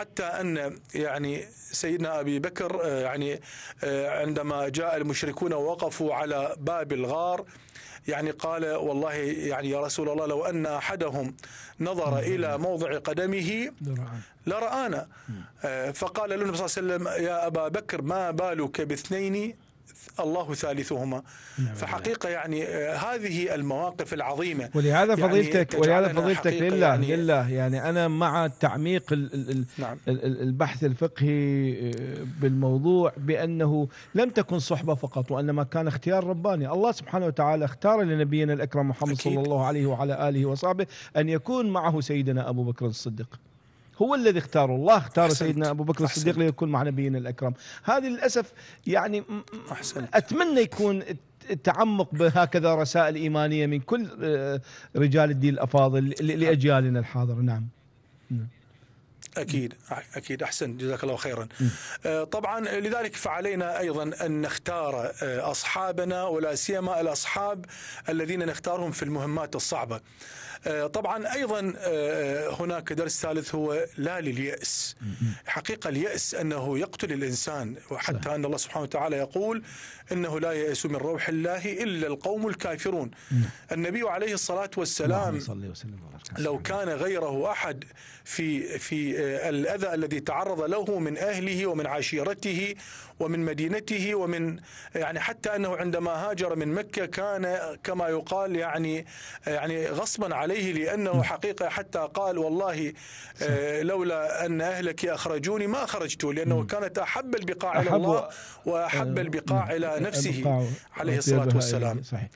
حتى أن يعني سيدنا أبي بكر آه، يعني آه، عندما جاء المشركون ووقفوا على باب الغار يعني قال والله يعني يا رسول الله لو أن أحدهم نظر نعم. إلى موضع قدمه لرآنا نعم. آه، فقال له النبي صلى الله عليه وسلم يا أبا بكر ما بالك باثنين الله ثالثهما نعم. فحقيقه يعني آه، هذه المواقف العظيمه ولهذا يعني فضيلتك يعني ولهذا فضيلتك لله يعني لله يعني انا مع تعميق نعم البحث الفقهي آه، بالموضوع بانه لم تكن صحبه فقط وانما كان اختيار رباني الله سبحانه وتعالى اختار لنبينا الاكرم محمد صلى الله عليه وعلى اله وصحبه ان يكون معه سيدنا ابو بكر الصديق هو الذي اختاره الله اختار أحسنت. سيدنا أبو بكر الصديق ليكون مع نبينا الأكرم هذه للأسف يعني أحسنت. أتمنى يكون التعمق بهكذا رسائل إيمانية من كل آه، رجال الدين الأفاضل لأجيالنا الحاضرة نعم, نعم. اكيد اكيد احسن جزاك الله خيرا. آه، طبعا لذلك فعلينا ايضا ان نختار آه، اصحابنا ولا سيما الاصحاب الذين نختارهم في المهمات الصعبه. آه، طبعا ايضا هناك درس ثالث هو لا للياس. حقيقه الياس انه يقتل الانسان وحتى ان الله سبحانه وتعالى يقول انه لا يياس من روح الله الا القوم الكافرون. النبي عليه الصلاه والسلام لو كان غيره احد في في الأذى الذي تعرض له من أهله ومن عشيرته ومن مدينته ومن يعني حتى أنه عندما هاجر من مكة كان كما يقال يعني يعني غصبا عليه لأنه حقيقة حتى قال والله آه، لولا أن أهلك أخرجوني ما خرجت لأنه كانت أحب البقاع إلى الله وأحب آه، البقاع إلى نفسه عليه الصلاة والسلام صحيح